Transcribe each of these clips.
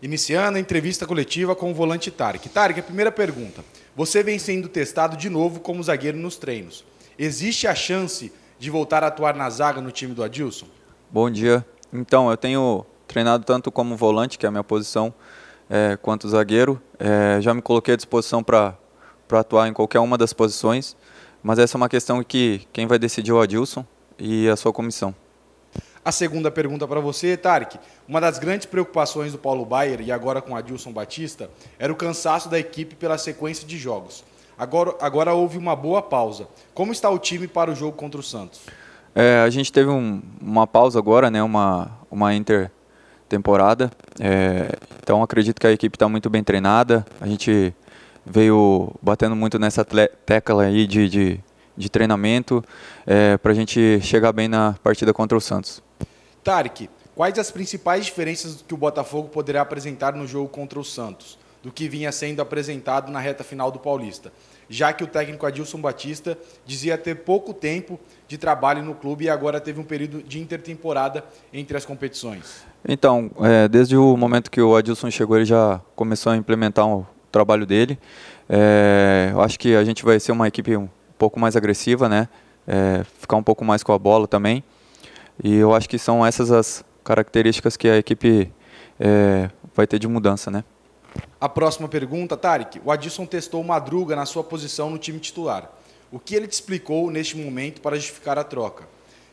Iniciando a entrevista coletiva com o volante Tarek. Tarek, a primeira pergunta. Você vem sendo testado de novo como zagueiro nos treinos. Existe a chance de voltar a atuar na zaga no time do Adilson? Bom dia. Então, eu tenho treinado tanto como volante, que é a minha posição, é, quanto zagueiro. É, já me coloquei à disposição para atuar em qualquer uma das posições, mas essa é uma questão que quem vai decidir é o Adilson e a sua comissão. A segunda pergunta para você, Tarek. Uma das grandes preocupações do Paulo Baier e agora com Adilson Batista era o cansaço da equipe pela sequência de jogos. Agora, agora houve uma boa pausa. Como está o time para o jogo contra o Santos? É, a gente teve um, uma pausa agora, né? uma, uma intertemporada. É, então acredito que a equipe está muito bem treinada. A gente veio batendo muito nessa tecla aí de, de, de treinamento é, para a gente chegar bem na partida contra o Santos. Tarek, quais as principais diferenças que o Botafogo poderá apresentar no jogo contra o Santos, do que vinha sendo apresentado na reta final do Paulista? Já que o técnico Adilson Batista dizia ter pouco tempo de trabalho no clube e agora teve um período de intertemporada entre as competições. Então, é, desde o momento que o Adilson chegou, ele já começou a implementar o trabalho dele. É, eu acho que a gente vai ser uma equipe um pouco mais agressiva, né? É, ficar um pouco mais com a bola também. E eu acho que são essas as características que a equipe é, vai ter de mudança, né? A próxima pergunta, Tarek. O Adilson testou Madruga na sua posição no time titular. O que ele te explicou neste momento para justificar a troca?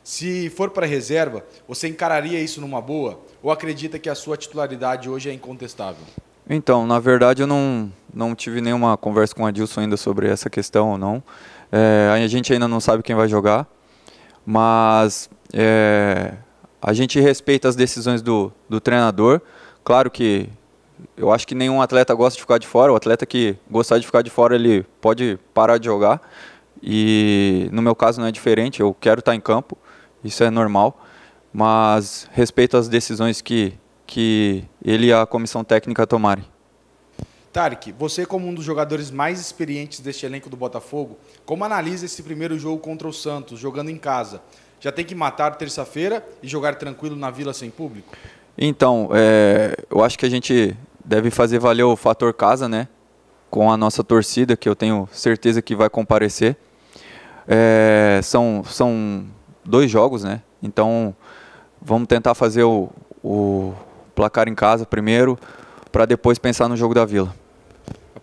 Se for para reserva, você encararia isso numa boa ou acredita que a sua titularidade hoje é incontestável? Então, na verdade, eu não, não tive nenhuma conversa com o Adilson ainda sobre essa questão ou não. É, a gente ainda não sabe quem vai jogar, mas é, a gente respeita as decisões do, do treinador. Claro que eu acho que nenhum atleta gosta de ficar de fora. O atleta que gostar de ficar de fora, ele pode parar de jogar. E no meu caso não é diferente. Eu quero estar em campo, isso é normal. Mas respeito as decisões que, que ele e a comissão técnica tomarem. Tarek, você como um dos jogadores mais experientes deste elenco do Botafogo, como analisa esse primeiro jogo contra o Santos, jogando em casa? já tem que matar terça-feira e jogar tranquilo na vila sem público? Então, é, eu acho que a gente deve fazer valer o fator casa, né? Com a nossa torcida, que eu tenho certeza que vai comparecer. É, são, são dois jogos, né? Então, vamos tentar fazer o, o placar em casa primeiro, para depois pensar no jogo da Vila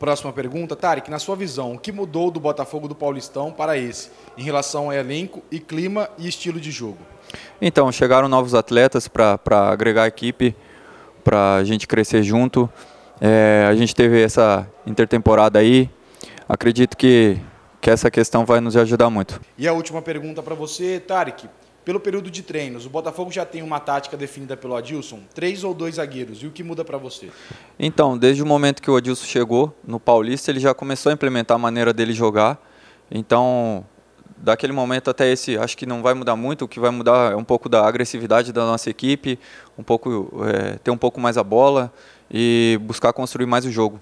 próxima pergunta, Tarek, na sua visão, o que mudou do Botafogo do Paulistão para esse, em relação a elenco e clima e estilo de jogo? Então, chegaram novos atletas para agregar a equipe, para a gente crescer junto. É, a gente teve essa intertemporada aí. Acredito que, que essa questão vai nos ajudar muito. E a última pergunta para você, Tarek pelo período de treinos, o Botafogo já tem uma tática definida pelo Adilson? Três ou dois zagueiros? E o que muda para você? Então, desde o momento que o Adilson chegou no Paulista, ele já começou a implementar a maneira dele jogar. Então, daquele momento até esse, acho que não vai mudar muito. O que vai mudar é um pouco da agressividade da nossa equipe, um pouco é, ter um pouco mais a bola e buscar construir mais o jogo.